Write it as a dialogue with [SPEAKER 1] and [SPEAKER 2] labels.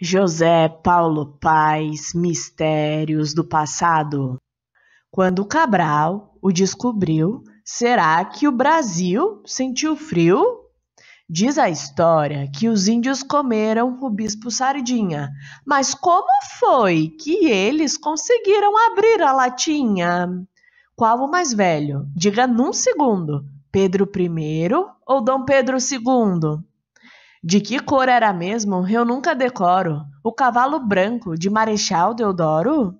[SPEAKER 1] José Paulo Paz Mistérios do Passado. Quando Cabral o descobriu, será que o Brasil sentiu frio? Diz a história que os índios comeram o bispo Sardinha, mas como foi que eles conseguiram abrir a latinha? Qual o mais velho? Diga num segundo: Pedro I ou Dom Pedro II? De que cor era mesmo, eu nunca decoro. O cavalo branco de Marechal Deodoro?